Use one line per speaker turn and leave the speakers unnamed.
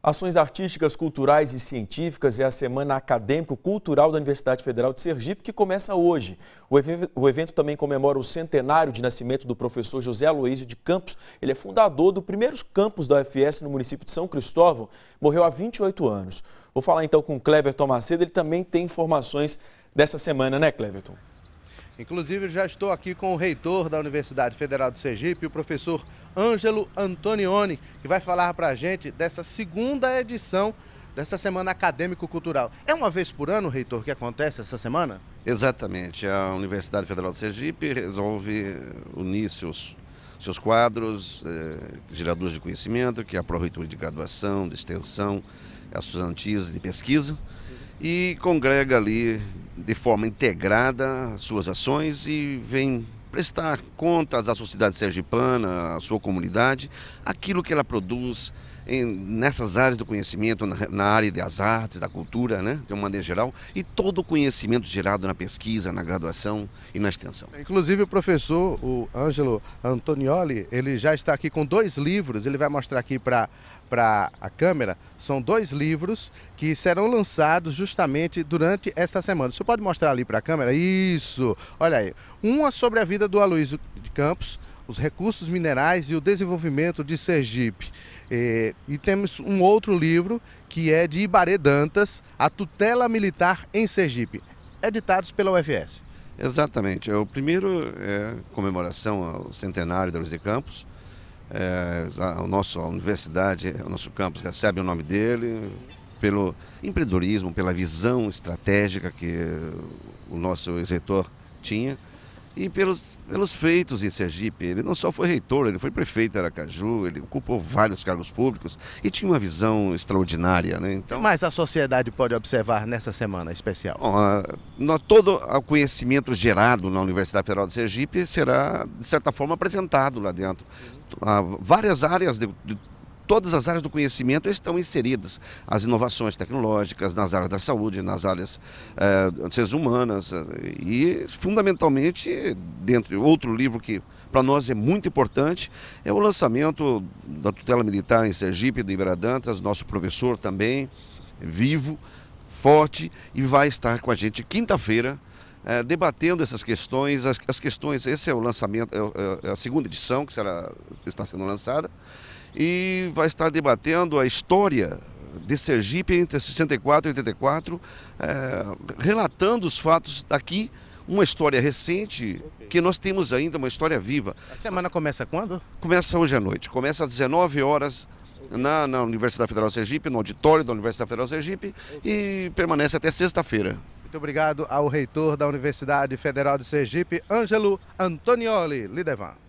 Ações artísticas, culturais e científicas é a Semana Acadêmico-Cultural da Universidade Federal de Sergipe, que começa hoje. O evento também comemora o centenário de nascimento do professor José Aloísio de Campos. Ele é fundador do primeiro campus da UFS no município de São Cristóvão. Morreu há 28 anos. Vou falar então com o Cleverton Macedo, ele também tem informações dessa semana, né, Cleverton?
Inclusive, já estou aqui com o reitor da Universidade Federal do Sergipe, o professor Ângelo Antonioni, que vai falar para a gente dessa segunda edição dessa Semana Acadêmico-Cultural. É uma vez por ano, reitor, que acontece essa semana?
Exatamente. A Universidade Federal do Sergipe resolve unir seus, seus quadros, eh, geradores de conhecimento, que é a Proreitoria de Graduação, de Extensão, é as estudantis de pesquisa e congrega ali de forma integrada suas ações e vem prestar contas à sociedade sergipana, à sua comunidade, aquilo que ela produz, em, nessas áreas do conhecimento, na, na, área das artes, da cultura, né, de uma maneira geral, e todo o conhecimento gerado na pesquisa, na graduação e na extensão.
Inclusive o professor, o Ângelo Antonioli, ele já está aqui com dois livros, ele vai mostrar aqui para para a câmera são dois livros que serão lançados justamente durante esta semana. Você pode mostrar ali para a câmera Isso! Olha aí. Uma sobre a vida do Aloysio de Campos, os recursos minerais e o desenvolvimento de Sergipe. E, é, e temos um outro livro que é de Ibarê Dantas, A Tutela Militar em Sergipe, editados pela UFS. Exatamente.
É o primeiro é
comemoração ao
centenário da Luiz de Campos. É, a, nossa universidade, o nosso campus recebe o nome dele pelo empreendedorismo, pela visão estratégica que o nosso ex-reitor tinha e pelos, pelos feitos em Sergipe. Ele não só foi reitor, ele foi prefeito de Aracaju, ele ocupou vários cargos públicos e tinha uma visão extraordinária. Né? Então,
Mas a sociedade pode observar nessa semana especial?
Bom, a, no, todo o conhecimento gerado na Universidade Federal de Sergipe será, de certa forma, apresentado lá dentro. Uhum. Há várias áreas de, de todas as áreas do conhecimento estão inseridas. As inovações tecnológicas, nas áreas da saúde, nas áreas eh, humanas eh, e, fundamentalmente, dentro de outro livro que para nós é muito importante, é o lançamento da tutela militar em Sergipe, do Iberadantas, nosso professor também, vivo, forte, e vai estar com a gente quinta-feira, eh, debatendo essas questões, as, as, questões, esse é o lançamento, é, é, é a segunda edição que será, está sendo lançada, e vai estar debatendo a história de Sergipe entre 64 e 84, é, eh, relatando os fatos daqui uma história recente que nós temos ainda, uma história viva.
A semana começa quando?
Começa hoje à noite, começa às 19 horas na, na, Universidade Federal Sergipe, no auditório da Universidade Federal Sergipe e permanece até sexta-feira.
Muito obrigado ao reitor da Universidade Federal de Sergipe, Ângelo Antonioli Lidevan.